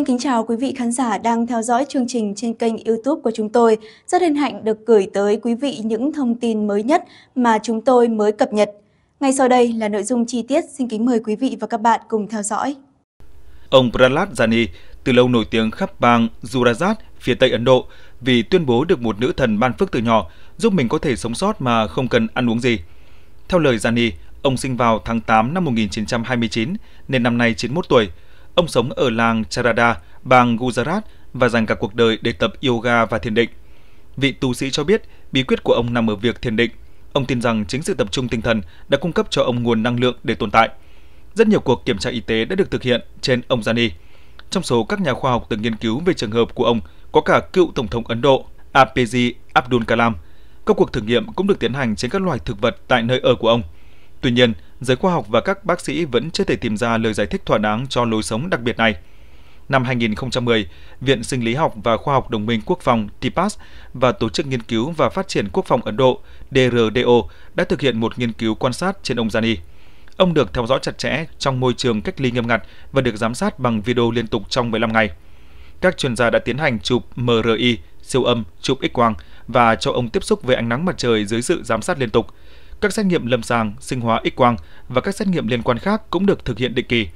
Xin kính chào quý vị khán giả đang theo dõi chương trình trên kênh YouTube của chúng tôi. Rất hân hạnh được gửi tới quý vị những thông tin mới nhất mà chúng tôi mới cập nhật. Ngay sau đây là nội dung chi tiết, xin kính mời quý vị và các bạn cùng theo dõi. Ông Prahlad Jani, từ lâu nổi tiếng khắp bang Gujarat, phía Tây Ấn Độ, vì tuyên bố được một nữ thần ban phước từ nhỏ giúp mình có thể sống sót mà không cần ăn uống gì. Theo lời Jani, ông sinh vào tháng 8 năm 1929 nên năm nay 91 tuổi – Ông sống ở làng Charada, bang Gujarat và dành cả cuộc đời để tập yoga và thiền định. Vị tu sĩ cho biết bí quyết của ông nằm ở việc thiền định. Ông tin rằng chính sự tập trung tinh thần đã cung cấp cho ông nguồn năng lượng để tồn tại. Rất nhiều cuộc kiểm tra y tế đã được thực hiện trên ông Jani. Trong số các nhà khoa học từng nghiên cứu về trường hợp của ông có cả cựu Tổng thống Ấn Độ APG Abdul Kalam. Các cuộc thử nghiệm cũng được tiến hành trên các loài thực vật tại nơi ở của ông – Tuy nhiên, giới khoa học và các bác sĩ vẫn chưa thể tìm ra lời giải thích thỏa đáng cho lối sống đặc biệt này. Năm 2010, Viện Sinh lý học và Khoa học Đồng minh Quốc phòng TIPAS và Tổ chức Nghiên cứu và Phát triển Quốc phòng Ấn Độ DRDO đã thực hiện một nghiên cứu quan sát trên ông Jani. Ông được theo dõi chặt chẽ trong môi trường cách ly nghiêm ngặt và được giám sát bằng video liên tục trong 15 ngày. Các chuyên gia đã tiến hành chụp MRI, siêu âm, chụp X-quang và cho ông tiếp xúc với ánh nắng mặt trời dưới sự giám sát liên tục – các xét nghiệm lâm sàng, sinh hóa X-quang và các xét nghiệm liên quan khác cũng được thực hiện định kỳ.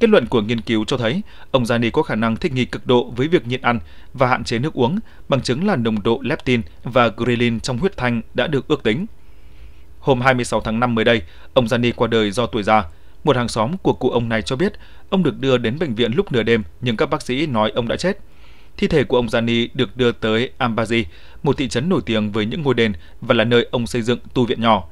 Kết luận của nghiên cứu cho thấy, ông Gianni có khả năng thích nghi cực độ với việc nhịn ăn và hạn chế nước uống, bằng chứng là nồng độ leptin và ghrelin trong huyết thanh đã được ước tính. Hôm 26 tháng 5 mới đây, ông Gianni qua đời do tuổi già. Một hàng xóm của cụ ông này cho biết, ông được đưa đến bệnh viện lúc nửa đêm nhưng các bác sĩ nói ông đã chết. Thi thể của ông Gianni được đưa tới Ambazi, một thị trấn nổi tiếng với những ngôi đền và là nơi ông xây dựng tu viện nhỏ.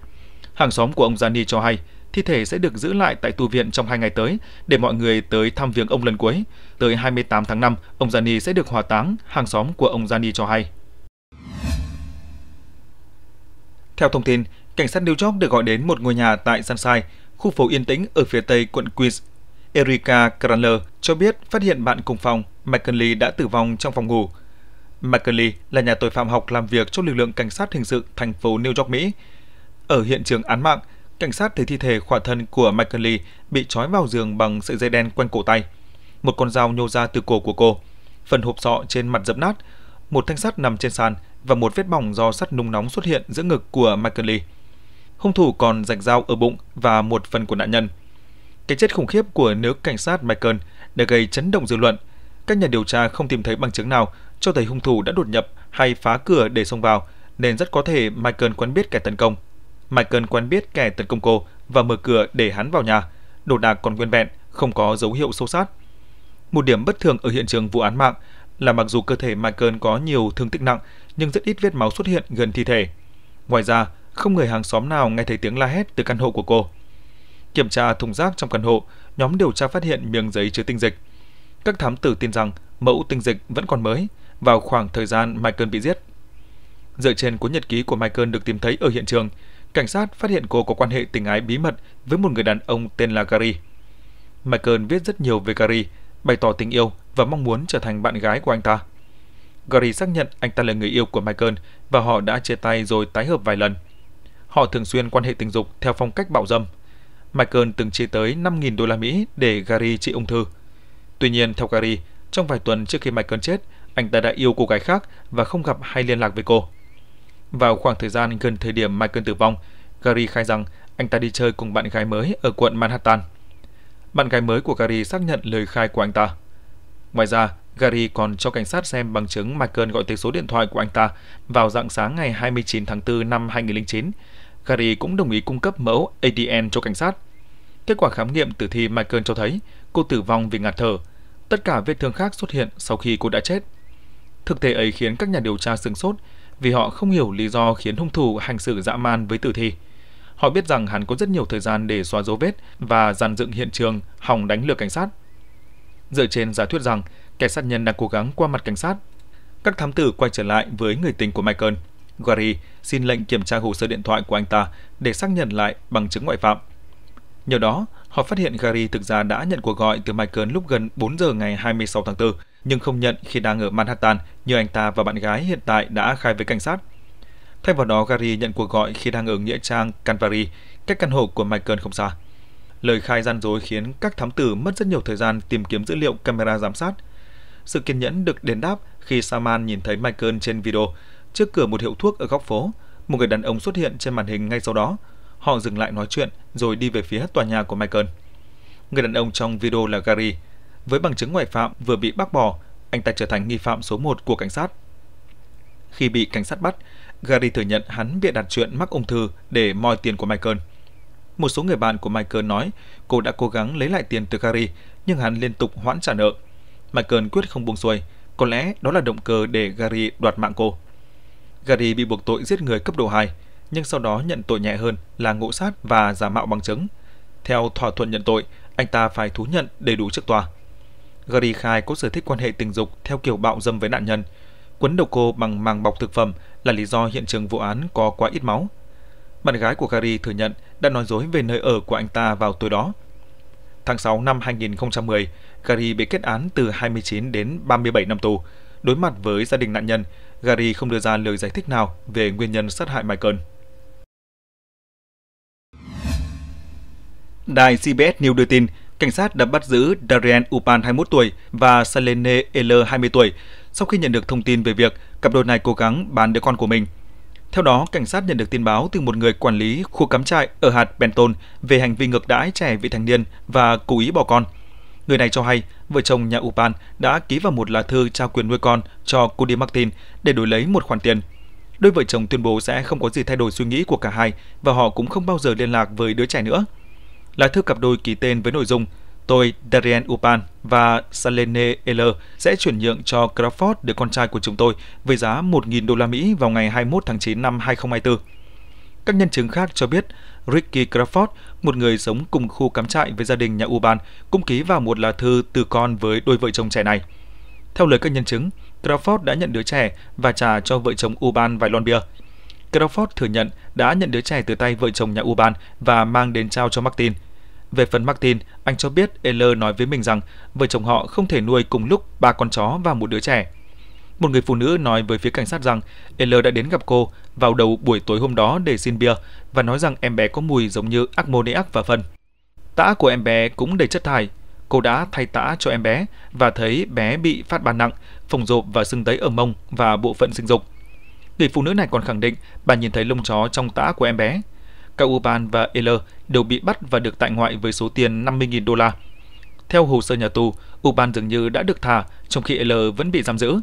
Hàng xóm của ông Gianni cho hay, thi thể sẽ được giữ lại tại tu viện trong hai ngày tới để mọi người tới thăm viếng ông lần cuối. Tới 28 tháng 5, ông Gianni sẽ được hòa táng, hàng xóm của ông Gianni cho hay. Theo thông tin, cảnh sát New York được gọi đến một ngôi nhà tại Sunshine, khu phố yên tĩnh ở phía tây quận Queens. Erika Kranler cho biết phát hiện bạn cùng phòng, McKinley đã tử vong trong phòng ngủ. McKinley là nhà tội phạm học làm việc cho lực lượng cảnh sát hình sự thành phố New York, Mỹ. Ở hiện trường án mạng, cảnh sát thấy thi thể khỏa thân của Michael Lee bị trói vào giường bằng sợi dây đen quanh cổ tay. Một con dao nhô ra từ cổ của cô. Phần hộp sọ trên mặt dập nát, một thanh sắt nằm trên sàn và một vết bỏng do sắt nung nóng xuất hiện giữa ngực của Michael Lee. Hung thủ còn rạch dao ở bụng và một phần của nạn nhân. Cái chết khủng khiếp của nữ cảnh sát Michael đã gây chấn động dư luận. Các nhà điều tra không tìm thấy bằng chứng nào cho thấy hung thủ đã đột nhập hay phá cửa để xông vào, nên rất có thể Michael quen biết kẻ tấn công Michael quen biết kẻ tấn công cô và mở cửa để hắn vào nhà. Đồ đạc còn nguyên vẹn, không có dấu hiệu sâu sát. Một điểm bất thường ở hiện trường vụ án mạng là mặc dù cơ thể Michael có nhiều thương tích nặng nhưng rất ít vết máu xuất hiện gần thi thể. Ngoài ra, không người hàng xóm nào nghe thấy tiếng la hét từ căn hộ của cô. Kiểm tra thùng rác trong căn hộ, nhóm điều tra phát hiện miếng giấy chứa tinh dịch. Các thám tử tin rằng mẫu tinh dịch vẫn còn mới vào khoảng thời gian Michael bị giết. Dựa trên cuốn nhật ký của Michael được tìm thấy ở hiện trường, cảnh sát phát hiện cô có quan hệ tình ái bí mật với một người đàn ông tên là Gary. Michael viết rất nhiều về Gary, bày tỏ tình yêu và mong muốn trở thành bạn gái của anh ta. Gary xác nhận anh ta là người yêu của Michael và họ đã chia tay rồi tái hợp vài lần. Họ thường xuyên quan hệ tình dục theo phong cách bạo dâm. Michael từng chi tới 5.000 đô la Mỹ để Gary trị ung thư. Tuy nhiên, theo Gary, trong vài tuần trước khi Michael chết, anh ta đã yêu cô gái khác và không gặp hay liên lạc với cô vào khoảng thời gian gần thời điểm Michael tử vong, Gary khai rằng anh ta đi chơi cùng bạn gái mới ở quận Manhattan. Bạn gái mới của Gary xác nhận lời khai của anh ta. Ngoài ra, Gary còn cho cảnh sát xem bằng chứng Michael gọi tới số điện thoại của anh ta vào dạng sáng ngày 29 tháng 4 năm 2009. Gary cũng đồng ý cung cấp mẫu ADN cho cảnh sát. Kết quả khám nghiệm tử thi Michael cho thấy cô tử vong vì ngạt thở. Tất cả vết thương khác xuất hiện sau khi cô đã chết. Thực tế ấy khiến các nhà điều tra sửng sốt vì họ không hiểu lý do khiến hung thủ hành xử dã man với tử thi. Họ biết rằng hắn có rất nhiều thời gian để xóa dấu vết và dàn dựng hiện trường hòng đánh lừa cảnh sát. Dựa trên giả thuyết rằng kẻ sát nhân đang cố gắng qua mặt cảnh sát, các thám tử quay trở lại với người tình của Michael. Gary xin lệnh kiểm tra hồ sơ điện thoại của anh ta để xác nhận lại bằng chứng ngoại phạm. Nhờ đó, họ phát hiện Gary thực ra đã nhận cuộc gọi từ Michael lúc gần 4 giờ ngày 26 tháng 4 nhưng không nhận khi đang ở Manhattan như anh ta và bạn gái hiện tại đã khai với cảnh sát. Thay vào đó, Gary nhận cuộc gọi khi đang ở Nghĩa Trang Canvary, cách căn hộ của Michael không xa. Lời khai gian dối khiến các thám tử mất rất nhiều thời gian tìm kiếm dữ liệu camera giám sát. Sự kiên nhẫn được đền đáp khi Saman nhìn thấy Michael trên video trước cửa một hiệu thuốc ở góc phố. Một người đàn ông xuất hiện trên màn hình ngay sau đó. Họ dừng lại nói chuyện rồi đi về phía tòa nhà của Michael. Người đàn ông trong video là Gary với bằng chứng ngoại phạm vừa bị bác bỏ, anh ta trở thành nghi phạm số 1 của cảnh sát. Khi bị cảnh sát bắt, Gary thừa nhận hắn bị đặt chuyện mắc ung thư để moi tiền của Michael. Một số người bạn của Michael nói cô đã cố gắng lấy lại tiền từ Gary, nhưng hắn liên tục hoãn trả nợ. Michael quyết không buông xuôi, có lẽ đó là động cơ để Gary đoạt mạng cô. Gary bị buộc tội giết người cấp độ 2, nhưng sau đó nhận tội nhẹ hơn là ngộ sát và giả mạo bằng chứng. Theo thỏa thuận nhận tội, anh ta phải thú nhận đầy đủ trước tòa. Gary khai có sở thích quan hệ tình dục theo kiểu bạo dâm với nạn nhân. Quấn đầu cô bằng màng bọc thực phẩm là lý do hiện trường vụ án có quá ít máu. Bạn gái của Gary thừa nhận đã nói dối về nơi ở của anh ta vào tối đó. Tháng 6 năm 2010, Gary bị kết án từ 29 đến 37 năm tù. Đối mặt với gia đình nạn nhân, Gary không đưa ra lời giải thích nào về nguyên nhân sát hại Michael. Đài CBS News đưa tin, cảnh sát đã bắt giữ Darien Upan 21 tuổi và Salene L 20 tuổi sau khi nhận được thông tin về việc cặp đôi này cố gắng bán đứa con của mình. Theo đó, cảnh sát nhận được tin báo từ một người quản lý khu cắm trại ở hạt Benton về hành vi ngược đãi trẻ vị thành niên và cố ý bỏ con. Người này cho hay, vợ chồng nhà Upan đã ký vào một lá thư trao quyền nuôi con cho Cody Martin để đổi lấy một khoản tiền. Đôi vợ chồng tuyên bố sẽ không có gì thay đổi suy nghĩ của cả hai và họ cũng không bao giờ liên lạc với đứa trẻ nữa là thư cặp đôi ký tên với nội dung Tôi, Darien Upan và Salene Eller sẽ chuyển nhượng cho Crawford, đứa con trai của chúng tôi, với giá 1.000 đô la Mỹ vào ngày 21 tháng 9 năm 2024. Các nhân chứng khác cho biết, Ricky Crawford, một người sống cùng khu cắm trại với gia đình nhà Uban, cũng ký vào một lá thư từ con với đôi vợ chồng trẻ này. Theo lời các nhân chứng, Crawford đã nhận đứa trẻ và trả cho vợ chồng Uban vài lon bia. Crawford thừa nhận đã nhận đứa trẻ từ tay vợ chồng nhà Uban và mang đến trao cho Martin – về phần Martin, anh cho biết Eller nói với mình rằng vợ chồng họ không thể nuôi cùng lúc ba con chó và một đứa trẻ. Một người phụ nữ nói với phía cảnh sát rằng Eller đã đến gặp cô vào đầu buổi tối hôm đó để xin bia và nói rằng em bé có mùi giống như ammoniac và phân. Tã của em bé cũng đầy chất thải. Cô đã thay tã cho em bé và thấy bé bị phát ban nặng, phồng rộp và sưng tấy ở mông và bộ phận sinh dục. Người phụ nữ này còn khẳng định bà nhìn thấy lông chó trong tã của em bé Kauban và Eller đều bị bắt và được tại ngoại với số tiền 50.000 đô la. Theo hồ sơ nhà tù, Uban dường như đã được thả, trong khi Eller vẫn bị giam giữ.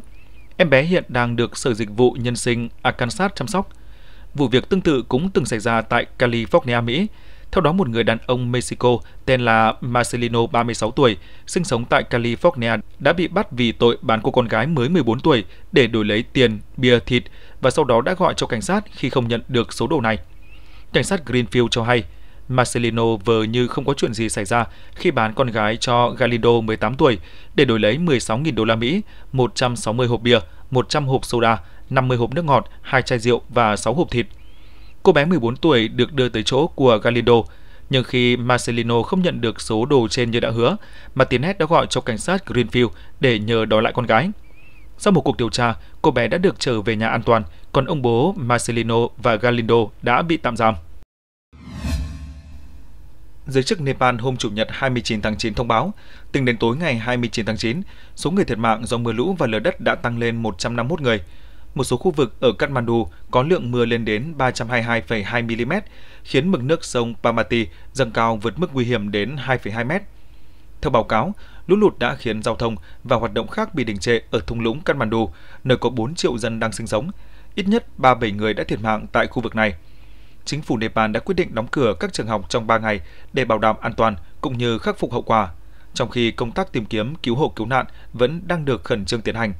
Em bé hiện đang được Sở Dịch vụ Nhân sinh Arkansas chăm sóc. Vụ việc tương tự cũng từng xảy ra tại California, Mỹ. Theo đó, một người đàn ông Mexico tên là Marcelino, 36 tuổi, sinh sống tại California đã bị bắt vì tội bán cô con gái mới 14 tuổi để đổi lấy tiền, bia, thịt và sau đó đã gọi cho cảnh sát khi không nhận được số đồ này. Cảnh sát Greenfield cho hay, Marcelino vờ như không có chuyện gì xảy ra khi bán con gái cho Galindo 18 tuổi để đổi lấy 16.000 đô la Mỹ, 160 hộp bia, 100 hộp soda, 50 hộp nước ngọt, hai chai rượu và 6 hộp thịt. Cô bé 14 tuổi được đưa tới chỗ của Galindo, nhưng khi Marcelino không nhận được số đồ trên như đã hứa, Martinez đã gọi cho cảnh sát Greenfield để nhờ đòi lại con gái. Sau một cuộc điều tra, cô bé đã được trở về nhà an toàn, còn ông bố Marcelino và Galindo đã bị tạm giam. Giới chức Nepal hôm Chủ nhật 29 tháng 9 thông báo, tính đến tối ngày 29 tháng 9, số người thiệt mạng do mưa lũ và lở đất đã tăng lên 151 người. Một số khu vực ở Kathmandu có lượng mưa lên đến 322,2 mm, khiến mực nước sông Pamati dâng cao vượt mức nguy hiểm đến 2,2 m. Theo báo cáo, lũ lụt đã khiến giao thông và hoạt động khác bị đình trệ ở thung lũng Kathmandu, nơi có 4 triệu dân đang sinh sống. Ít nhất 37 người đã thiệt mạng tại khu vực này. Chính phủ Nepal đã quyết định đóng cửa các trường học trong 3 ngày để bảo đảm an toàn cũng như khắc phục hậu quả, trong khi công tác tìm kiếm cứu hộ cứu nạn vẫn đang được khẩn trương tiến hành.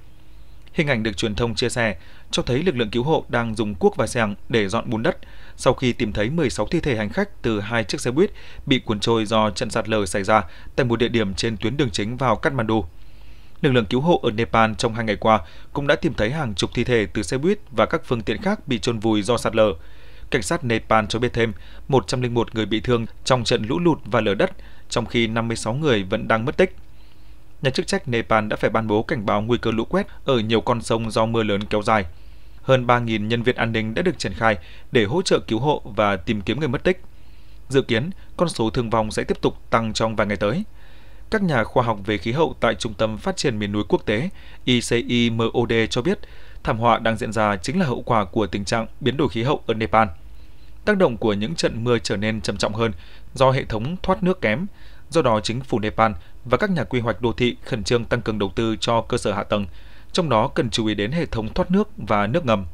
Hình ảnh được truyền thông chia sẻ cho thấy lực lượng cứu hộ đang dùng cuốc và xẻng để dọn bùn đất sau khi tìm thấy 16 thi thể hành khách từ hai chiếc xe buýt bị cuốn trôi do trận sạt lở xảy ra tại một địa điểm trên tuyến đường chính vào Kathmandu. Lực lượng cứu hộ ở Nepal trong hai ngày qua cũng đã tìm thấy hàng chục thi thể từ xe buýt và các phương tiện khác bị trôn vùi do sạt lở. Cảnh sát Nepal cho biết thêm 101 người bị thương trong trận lũ lụt và lở đất, trong khi 56 người vẫn đang mất tích nhà chức trách Nepal đã phải ban bố cảnh báo nguy cơ lũ quét ở nhiều con sông do mưa lớn kéo dài. Hơn 3.000 nhân viên an ninh đã được triển khai để hỗ trợ cứu hộ và tìm kiếm người mất tích. Dự kiến, con số thương vong sẽ tiếp tục tăng trong vài ngày tới. Các nhà khoa học về khí hậu tại Trung tâm Phát triển Miền núi Quốc tế ICIMOD cho biết thảm họa đang diễn ra chính là hậu quả của tình trạng biến đổi khí hậu ở Nepal. Tác động của những trận mưa trở nên trầm trọng hơn do hệ thống thoát nước kém, Do đó, chính phủ Nepal và các nhà quy hoạch đô thị khẩn trương tăng cường đầu tư cho cơ sở hạ tầng, trong đó cần chú ý đến hệ thống thoát nước và nước ngầm